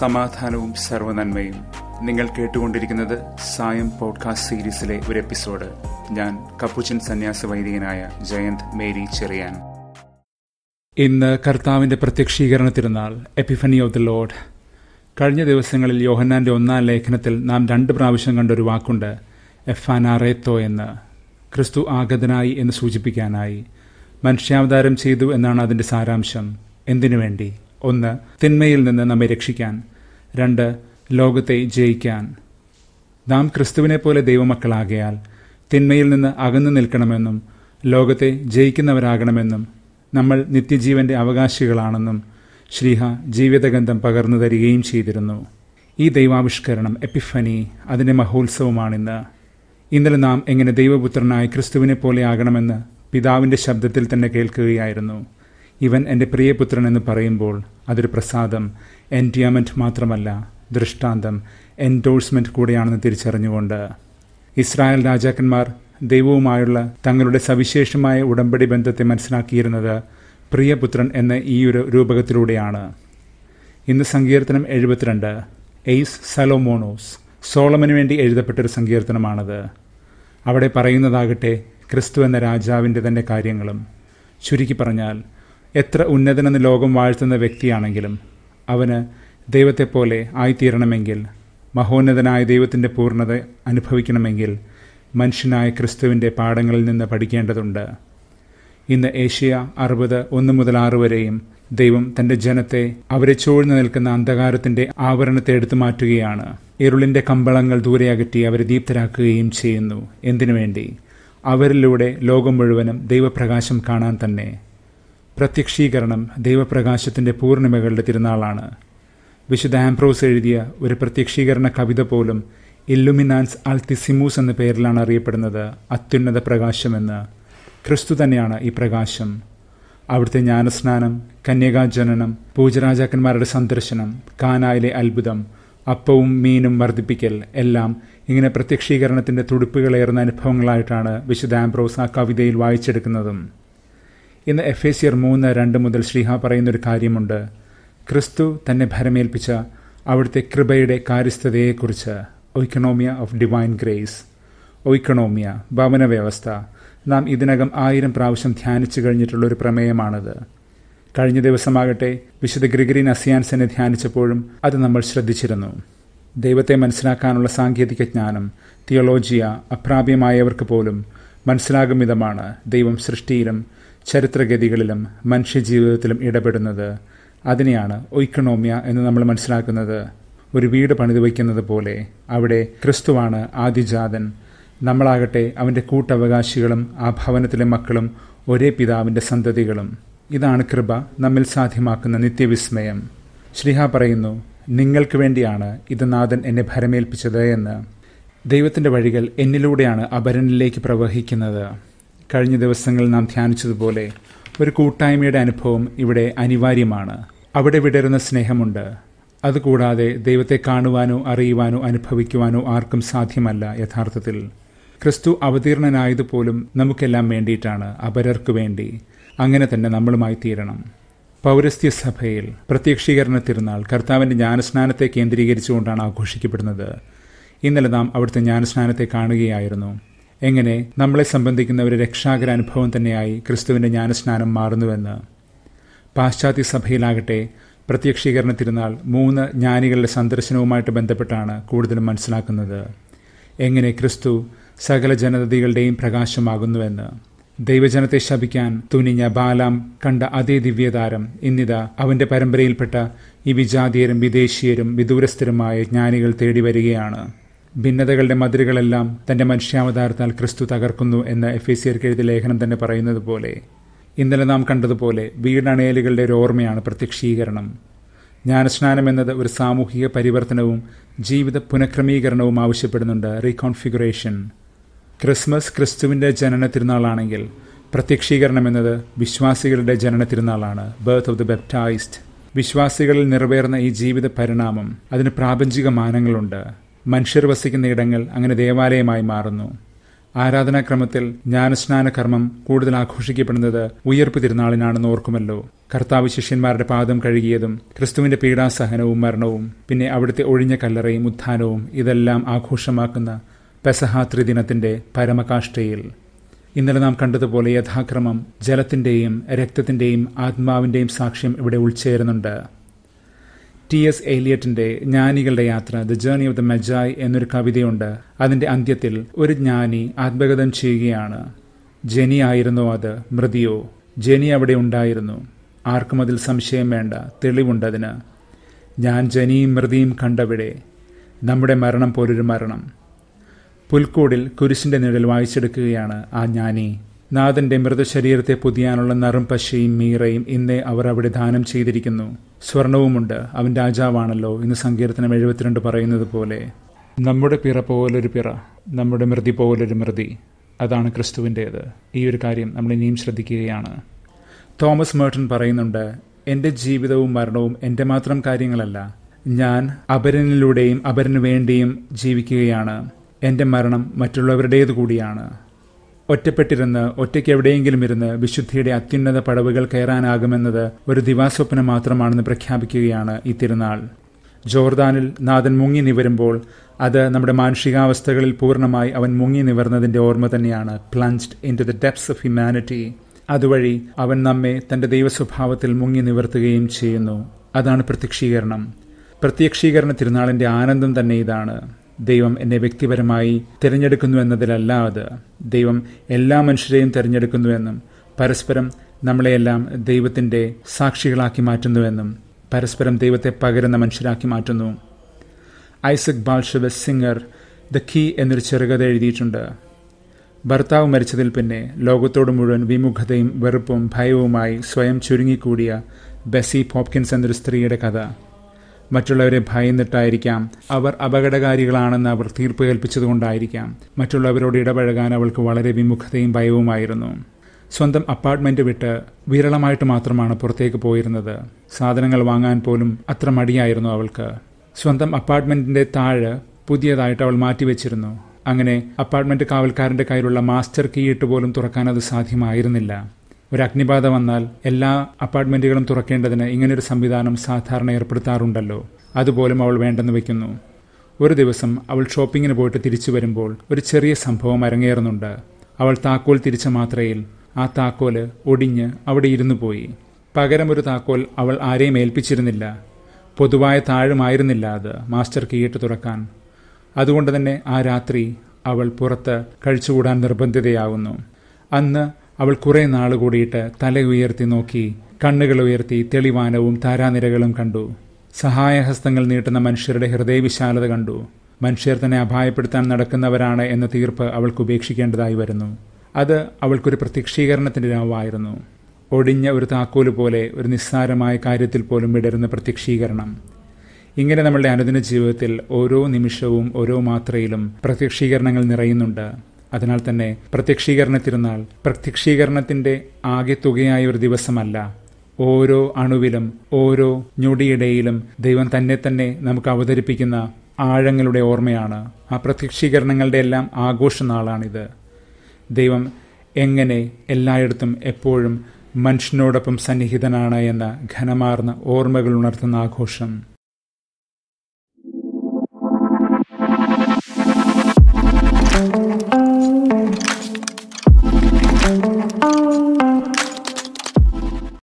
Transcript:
സമാധാനവും സർവനന്മയും നിങ്ങൾ കേട്ടുകൊണ്ടിരിക്കുന്നത് സായം പോഡ്കാസ്റ്റ് സീരീസിലെ ഒരു എപ്പിസോഡ് ഞാൻ കപ്പുച്ചൻ സന്യാസ വൈദികനായ ജയന്ത് മേരി ചെറിയാൻ ഇന്ന് കർത്താവിന്റെ പ്രത്യക്ഷീകരണ തിരുനാൾ എപ്പിഫനി ഓഫ് ദി ലോഡ് കഴിഞ്ഞ ദിവസങ്ങളിൽ യോഹന്നാന്റെ ഒന്നാം ലേഖനത്തിൽ നാം രണ്ട് പ്രാവശ്യം കണ്ട ഒരു വാക്കുണ്ട് എഫാനാറേത്തോ എന്ന് ക്രിസ്തു ആഗതനായി എന്ന് സൂചിപ്പിക്കാനായി മനുഷ്യാവതാരം ചെയ്തു എന്നാണ് അതിൻ്റെ സാരാംശം എന്തിനു വേണ്ടി ഒന്ന് തിന്മയിൽ നിന്ന് നമ്മെ രക്ഷിക്കാൻ രണ്ട് ലോകത്തെ ജയിക്കാൻ നാം ക്രിസ്തുവിനെ പോലെ ദൈവമക്കളാകയാൽ തിന്മയിൽ നിന്ന് അകന്നു നിൽക്കണമെന്നും ലോകത്തെ ജയിക്കുന്നവരാകണമെന്നും നമ്മൾ നിത്യജീവന്റെ അവകാശികളാണെന്നും ശ്രീഹ ജീവിതഗന്ധം പകർന്നു തരികയും ചെയ്തിരുന്നു ഈ ദൈവാവിഷ്കരണം എപ്പിഫനി അതിൻ്റെ മഹോത്സവമാണിന്ന് ഇന്നലെ നാം എങ്ങനെ ദൈവപുത്രനായ ക്രിസ്തുവിനെ പോലെ ആകണമെന്ന് പിതാവിൻ്റെ ശബ്ദത്തിൽ തന്നെ കേൾക്കുകയായിരുന്നു ഇവൻ എൻ്റെ പ്രിയപുത്രൻ എന്ന് പറയുമ്പോൾ അതൊരു പ്രസാദം എൻഡിയാമെൻറ്റ് മാത്രമല്ല ദൃഷ്ടാന്തം എൻഡോഴ്സ്മെൻറ്റ് കൂടെയാണെന്ന് തിരിച്ചറിഞ്ഞുകൊണ്ട് ഇസ്രായേൽ രാജാക്കന്മാർ ദൈവവുമായുള്ള തങ്ങളുടെ സവിശേഷമായ ഉടമ്പടി ബന്ധത്തെ മനസ്സിലാക്കിയിരുന്നത് പ്രിയപുത്രൻ എന്ന ഈ ഒരു രൂപകത്തിലൂടെയാണ് ഇന്ന് സങ്കീർത്തനം എഴുപത്തിരണ്ട് എയ്സ് സലോമോണോസ് സോളമന് വേണ്ടി എഴുതപ്പെട്ടൊരു സങ്കീർത്തനമാണത് അവിടെ പറയുന്നതാകട്ടെ ക്രിസ്തു എന്ന രാജാവിൻ്റെ തന്നെ കാര്യങ്ങളും ചുരുക്കി പറഞ്ഞാൽ എത്ര ഉന്നതനെന്ന് ലോകം വാഴ്ത്തുന്ന വ്യക്തിയാണെങ്കിലും അവന് ദൈവത്തെപ്പോലെ ആയിത്തീരണമെങ്കിൽ മഹോന്നതനായ ദൈവത്തിൻ്റെ പൂർണ്ണത അനുഭവിക്കണമെങ്കിൽ മനുഷ്യനായ ക്രിസ്തുവിൻ്റെ പാഠങ്ങളിൽ നിന്ന് പഠിക്കേണ്ടതുണ്ട് ഇന്ന് ഏഷ്യ അറുപത് ഒന്ന് മുതൽ ആറ് വരെയും ദൈവം തന്റെ ജനത്തെ അവരെ ചൂഴ്ന്നു നിൽക്കുന്ന അന്ധകാരത്തിന്റെ ആവരണത്തെ എടുത്തു മാറ്റുകയാണ് ഇരുളിന്റെ കമ്പളങ്ങൾ ദൂരെ അകറ്റി അവരെ ദീപ്തരാക്കുകയും ചെയ്യുന്നു എന്തിനു വേണ്ടി അവരിലൂടെ ലോകം മുഴുവനും ദൈവപ്രകാശം കാണാൻ തന്നെ പ്രത്യക്ഷീകരണം ദൈവപ്രകാശത്തിൻ്റെ പൂർണിമകളുടെ തിരുനാളാണ് വിശുദ്ധ ആംബ്രോസ് എഴുതിയ ഒരു പ്രത്യക്ഷീകരണ കവിത പോലും ഇല്ലുമിനാൻസ് അൽത്തിസിമൂസ് എന്ന പേരിലാണ് അറിയപ്പെടുന്നത് അത്യുന്നത പ്രകാശമെന്ന് ക്രിസ്തു തന്നെയാണ് ഈ പ്രകാശം അവിടുത്തെ ജ്ഞാനസ്നാനം കന്യകാജനനം പൂജരാജാക്കന്മാരുടെ സന്ദർശനം കാനായിലെ അത്ഭുതം അപ്പവും മീനും വർദ്ധിപ്പിക്കൽ എല്ലാം ഇങ്ങനെ പ്രത്യക്ഷീകരണത്തിൻ്റെ തുടുപ്പുകളേറുന്ന അനുഭവങ്ങളായിട്ടാണ് ആംബ്രോസ് ആ കവിതയിൽ വായിച്ചെടുക്കുന്നതും ഇന്ന് എഫേസിയർ മൂന്ന് രണ്ട് മുതൽ ശ്രീഹ പറയുന്നൊരു കാര്യമുണ്ട് ക്രിസ്തു തന്നെ ഭരമേൽപ്പിച്ച അവിടുത്തെ കൃപയുടെ കാര്യസ്ഥതയെക്കുറിച്ച് ഒയ്ക്കണോമിയ ഓഫ് ഡിവൈൻ ഗ്രേസ് ഒയ്ക്കണോമിയ ഭവന വ്യവസ്ഥ നാം ഇതിനകം ആയിരം പ്രാവശ്യം ധ്യാനിച്ചു കഴിഞ്ഞിട്ടുള്ള ഒരു പ്രമേയമാണത് കഴിഞ്ഞ ദിവസമാകട്ടെ വിശുദ്ധ ഗ്രിഗറി നസിയാൻസിനെ ധ്യാനിച്ചപ്പോഴും അത് നമ്മൾ ശ്രദ്ധിച്ചിരുന്നു ദൈവത്തെ മനസ്സിലാക്കാനുള്ള സാങ്കേതിക ജ്ഞാനം തിയോളോജിയ അപ്രാപ്യമായവർക്ക് പോലും മനസ്സിലാകും വിധമാണ് ദൈവം സൃഷ്ടിയിലും ചരിത്രഗതികളിലും മനുഷ്യജീവിതത്തിലും ഇടപെടുന്നത് അതിനെയാണ് ഒയ്ക്കണോമിയ എന്ന് നമ്മൾ മനസ്സിലാക്കുന്നത് ഒരു വീട് പണിതു വയ്ക്കുന്നത് പോലെ അവിടെ ക്രിസ്തുവാണ് ആദിജാതൻ നമ്മളാകട്ടെ അവൻ്റെ കൂട്ടവകാശികളും ആ ഭവനത്തിലെ മക്കളും ഒരേ പിതാവിൻ്റെ സന്തതികളും ഇതാണ് കൃപ നമ്മിൽ സാധ്യമാക്കുന്ന നിത്യവിസ്മയം ശ്രീഹ പറയുന്നു നിങ്ങൾക്ക് വേണ്ടിയാണ് ഇത് നാഥൻ എന്നെ ഭരമേൽപ്പിച്ചത് എന്ന് ദൈവത്തിൻ്റെ വഴികൾ എന്നിലൂടെയാണ് അപരനിലേക്ക് പ്രവഹിക്കുന്നത് കഴിഞ്ഞ ദിവസങ്ങളിൽ നാം ധ്യാനിച്ചതുപോലെ ഒരു കൂട്ടായ്മയുടെ അനുഭവം ഇവിടെ അനിവാര്യമാണ് അവിടെ വിടരുന്ന സ്നേഹമുണ്ട് അതുകൂടാതെ ദൈവത്തെ കാണുവാനോ അറിയുവാനോ അനുഭവിക്കുവാനോ ആർക്കും സാധ്യമല്ല യഥാർത്ഥത്തിൽ ക്രിസ്തു അവതീർണനായതുപോലും നമുക്കെല്ലാം വേണ്ടിയിട്ടാണ് അപരർക്കു വേണ്ടി അങ്ങനെ തന്നെ നമ്മളുമായി തീരണം പൗരസ്ത്യ സഭയിൽ പ്രത്യക്ഷീകരണ തിരുനാൾ കർത്താവിൻ്റെ ജ്ഞാനസ്നാനത്തെ കേന്ദ്രീകരിച്ചുകൊണ്ടാണ് ആഘോഷിക്കപ്പെടുന്നത് ഇന്നലെ നാം അവിടുത്തെ ജ്ഞാനസ്നാനത്തെ കാണുകയായിരുന്നു എങ്ങനെ നമ്മളെ സംബന്ധിക്കുന്ന ഒരു അനുഭവം തന്നെയായി ക്രിസ്തുവിന്റെ ജ്ഞാനസ്നാനം മാറുന്നുവെന്ന് പാശ്ചാത്യ സഭയിലാകട്ടെ പ്രത്യക്ഷീകരണ തിരുനാൾ മൂന്ന് ജ്ഞാനികളുടെ സന്ദർശനവുമായിട്ട് ബന്ധപ്പെട്ടാണ് കൂടുതലും മനസ്സിലാക്കുന്നത് എങ്ങനെ ക്രിസ്തു സകല ജനതകളുടെയും പ്രകാശമാകുന്നുവെന്ന് ദൈവജനത്തെ ശപിക്കാൻ തുനിഞ്ഞ ബാലാം കണ്ട അതേ ദിവ്യതാരം ഇന്നിത അവന്റെ പരമ്പരയിൽപ്പെട്ട ഈ വിജാതീയരും വിദേശീയരും വിദൂരസ്ഥരുമായ ജ്ഞാനികൾ തേടി വരികയാണ് ഭിന്നതകളുടെ മതിരുകളെല്ലാം തന്റെ മനുഷ്യാവതാരത്താൽ ക്രിസ്തു തകർക്കുന്നു എന്ന് എഫ് എ എഴുതിയ ലേഖനം തന്നെ പറയുന്നത് പോലെ ഇന്നലെ നാം കണ്ടതുപോലെ വീടണയലുകളുടെ ഒരു ഓർമ്മയാണ് പ്രത്യക്ഷീകരണം ജ്ഞാനസ്നാനം എന്നത് ഒരു സാമൂഹിക പരിവർത്തനവും ജീവിത പുനഃക്രമീകരണവും ആവശ്യപ്പെടുന്നുണ്ട് റീകോൺഫിഗുറേഷൻ ക്രിസ്മസ് ക്രിസ്തുവിന്റെ ജനന തിരുനാളാണെങ്കിൽ പ്രത്യക്ഷീകരണം എന്നത് വിശ്വാസികളുടെ ജനന തിരുനാളാണ് ബർത്ത് ഓഫ് ദി ബെപ്റ്റൈസ്ഡ് വിശ്വാസികളിൽ നിറവേറുന്ന ഈ ജീവിത പരിണാമം അതിന് പ്രാപഞ്ചിക മാനങ്ങളുണ്ട് മനുഷ്യർ വസിക്കുന്ന ഇടങ്ങൾ അങ്ങനെ ദേവാലയമായി മാറുന്നു ആരാധനാക്രമത്തിൽ ജ്ഞാനസ്നാന കർമ്മം കൂടുതൽ ആഘോഷിക്കപ്പെടുന്നത് ഉയർപ്പ് തിരുനാളിനാണെന്ന് ഓർക്കുമല്ലോ കർത്താവ് ശിഷ്യന്മാരുടെ പാദം കഴുകിയതും ക്രിസ്തുവിന്റെ പീഡാസഹനവും മരണവും പിന്നെ അവിടുത്തെ ഒഴിഞ്ഞ കല്ലറയും ഉത്ഥാനവും ഇതെല്ലാം ആഘോഷമാക്കുന്ന പെസഹാത്രി ത്രിദിനത്തിന്റെ പരമകാഷ്ഠയിൽ ഇന്നലെ നാം കണ്ടതുപോലെ യഥാക്രമം ജലത്തിന്റെയും രക്തത്തിന്റെയും ആത്മാവിന്റെയും സാക്ഷ്യം ഇവിടെ ഉൾച്ചേരുന്നുണ്ട് ടി എസ് ഏലിയറ്റിന്റെ ജ്ഞാനികളുടെ യാത്ര the journey of the Magi എന്നൊരു കവിതയുണ്ട് അതിന്റെ അന്ത്യത്തിൽ ഒരു ജ്ഞാനി ആത്മഗതം ചെയ്യുകയാണ് ജനി ആയിരുന്നോ അത് മൃതിയോ ജനി അവിടെ ഉണ്ടായിരുന്നു ആർക്കും അതിൽ സംശയം വേണ്ട തെളിവുണ്ടതിന് ഞാൻ ജനിയും മൃതിയും കണ്ടവിടെ നമ്മുടെ മരണം പോലൊരു മരണം പുൽക്കൂടിൽ കുരിശിന്റെ നിഴൽ വായിച്ചെടുക്കുകയാണ് ആ ജ്ഞാനി നാഥന്റെ മൃതശരീരത്തെ പൊതിയാനുള്ള നറും പശയും മീറയും ഇന്നേ അവർ അവിടെ ദാനം ചെയ്തിരിക്കുന്നു സ്വർണവുമുണ്ട് അവൻ രാജാവാണല്ലോ ഇന്ന് സങ്കീർത്തനം എഴുപത്തിരണ്ട് പറയുന്നത് പോലെ നമ്മുടെ പിറ പോലൊരു പിറ നമ്മുടെ മൃതി പോലൊരു മൃതി അതാണ് ക്രിസ്തുവിൻ്റേത് ഈ ഒരു കാര്യം നമ്മൾ ഇനിയും ശ്രദ്ധിക്കുകയാണ് തോമസ് മേർട്ടൺ പറയുന്നുണ്ട് എൻ്റെ ജീവിതവും മരണവും എൻ്റെ മാത്രം കാര്യങ്ങളല്ല ഞാൻ അപരനിലൂടെയും അപരനു വേണ്ടിയും ജീവിക്കുകയാണ് എൻ്റെ മരണം മറ്റുള്ളവരുടേത് കൂടിയാണ് ഒറ്റപ്പെട്ടിരുന്ന് ഒറ്റയ്ക്ക് എവിടെയെങ്കിലും ഇരുന്ന് വിശുദ്ധിയുടെ അത്യുന്നത പടവുകൾ കയറാനാകുമെന്നത് ഒരു ദിവാസ്വപ്നം മാത്രമാണെന്ന് പ്രഖ്യാപിക്കുകയാണ് ഈ തിരുനാൾ ജോർദാനിൽ നാഥൻ മുങ്ങി നിവരുമ്പോൾ അത് നമ്മുടെ മാനുഷികാവസ്ഥകളിൽ പൂർണ്ണമായി അവൻ മുങ്ങി നിവർന്നതിന്റെ ഓർമ്മ തന്നെയാണ് plunged into the depths of humanity അതുവഴി അവൻ നമ്മെ തന്റെ ദൈവസ്വഭാവത്തിൽ മുങ്ങി നിവർത്തുകയും ചെയ്യുന്നു അതാണ് പ്രത്യക്ഷീകരണം പ്രത്യക്ഷീകരണ തിരുനാളിന്റെ ആനന്ദം തന്നെ ഇതാണ് ദൈവം എന്നെ വ്യക്തിപരമായി തിരഞ്ഞെടുക്കുന്നു എന്നതിലല്ലാതെ ദൈവം എല്ലാ മനുഷ്യരെയും തിരഞ്ഞെടുക്കുന്നുവെന്നും പരസ്പരം നമ്മളെയെല്ലാം ദൈവത്തിൻ്റെ സാക്ഷികളാക്കി മാറ്റുന്നുവെന്നും പരസ്പരം ദൈവത്തെ പകരുന്ന മനുഷ്യരാക്കി മാറ്റുന്നു ഐസക് ബാൽഷബസ് സിംഗർ ദ കീ എന്നൊരു ചെറുകഥ എഴുതിയിട്ടുണ്ട് ഭർത്താവ് മരിച്ചതിൽ പിന്നെ ലോകത്തോട് മുഴുവൻ വിമുഖതയും വെറുപ്പും ഭയവുമായി സ്വയം ചുരുങ്ങിക്കൂടിയ ബെസി പോപ്കിൻസ് എന്നൊരു സ്ത്രീയുടെ കഥ മറ്റുള്ളവരെ ഭയന്നിട്ടായിരിക്കാം അവർ അപകടകാരികളാണെന്ന് അവർ തീർപ്പ് കൽപ്പിച്ചതുകൊണ്ടായിരിക്കാം മറ്റുള്ളവരോട് ഇടപഴകാൻ അവൾക്ക് വളരെ വിമുഖതയും ഭയവുമായിരുന്നു സ്വന്തം അപ്പാർട്ട്മെന്റ് വിട്ട് വിരളമായിട്ട് മാത്രമാണ് പുറത്തേക്ക് പോയിരുന്നത് സാധനങ്ങൾ വാങ്ങാൻ പോലും അത്ര മടിയായിരുന്നു അവൾക്ക് സ്വന്തം അപ്പാർട്ട്മെന്റിന്റെ താഴെ പുതിയതായിട്ട് അവൾ മാറ്റിവെച്ചിരുന്നു അങ്ങനെ അപ്പാർട്ട്മെന്റ് കാവൽക്കാരന്റെ കയ്യിലുള്ള മാസ്റ്റർ കീ ഇട്ട് പോലും തുറക്കാൻ അത് സാധ്യമായിരുന്നില്ല ഒരു അഗ്നിബാധ വന്നാൽ എല്ലാ അപ്പാർട്ട്മെന്റുകളും തുറക്കേണ്ടതിന് ഇങ്ങനൊരു സംവിധാനം സാധാരണ ഏർപ്പെടുത്താറുണ്ടല്ലോ അതുപോലും അവൾ വേണ്ടെന്ന് വെക്കുന്നു ഒരു ദിവസം അവൾ ഷോപ്പിങ്ങിന് പോയിട്ട് തിരിച്ചു വരുമ്പോൾ ഒരു ചെറിയ സംഭവം അരങ്ങേറുന്നുണ്ട് അവൾ താക്കോൽ തിരിച്ച മാത്രയിൽ ആ താക്കോൽ ഒടിഞ്ഞ് അവിടെ ഇരുന്നു പോയി പകരം ഒരു താക്കോൽ അവൾ ആരെയും ഏൽപ്പിച്ചിരുന്നില്ല പൊതുവായ താഴുമായിരുന്നില്ല അത് മാസ്റ്റർ കീയിട്ട് തുറക്കാൻ അതുകൊണ്ട് തന്നെ ആ രാത്രി അവൾ പുറത്ത് കഴിച്ചുകൂടാൻ നിർബന്ധിതയാകുന്നു അന്ന് അവൾ കുറെ നാൾ കൂടിയിട്ട് തല ഉയർത്തി നോക്കി കണ്ണുകൾ ഉയർത്തി തെളിവാനവും താരാനിരകളും കണ്ടു സഹായഹസ്തങ്ങൾ നീട്ടുന്ന മനുഷ്യരുടെ ഹൃദയവിശാലത കണ്ടു മനുഷ്യർ തന്നെ അപായപ്പെടുത്താൻ നടക്കുന്നവരാണ് എന്ന തീർപ്പ് അവൾക്ക് ഉപേക്ഷിക്കേണ്ടതായി വരുന്നു അത് അവൾക്കൊരു പ്രത്യക്ഷീകരണത്തിന്റെ രാവായിരുന്നു ഒടിഞ്ഞ ഒരു താക്കോല് പോലെ ഒരു നിസ്സാരമായ കാര്യത്തിൽ പോലും വിടരുന്ന പ്രത്യക്ഷീകരണം ഇങ്ങനെ നമ്മളുടെ അനുദിന ജീവിതത്തിൽ ഓരോ നിമിഷവും ഓരോ മാത്രയിലും പ്രത്യക്ഷീകരണങ്ങൾ നിറയുന്നുണ്ട് അതിനാൽ തന്നെ പ്രത്യക്ഷീകരണ തിരുനാൾ പ്രത്യക്ഷീകരണത്തിന്റെ ആകെത്തുകയായ ഒരു ദിവസമല്ല ഓരോ അണുവിലും ഓരോ ഞൊടിയിടയിലും ദൈവം തന്നെ തന്നെ നമുക്ക് അവതരിപ്പിക്കുന്ന ആഴങ്ങളുടെ ഓർമ്മയാണ് ആ പ്രത്യക്ഷീകരണങ്ങളുടെ എല്ലാം നാളാണിത് ദൈവം എങ്ങനെ എല്ലായിടത്തും എപ്പോഴും മനുഷ്യനോടൊപ്പം സന്നിഹിതനാണ് എന്ന ഘനമാർന്ന ഓർമ്മകൾ ഉണർത്തുന്ന ആഘോഷം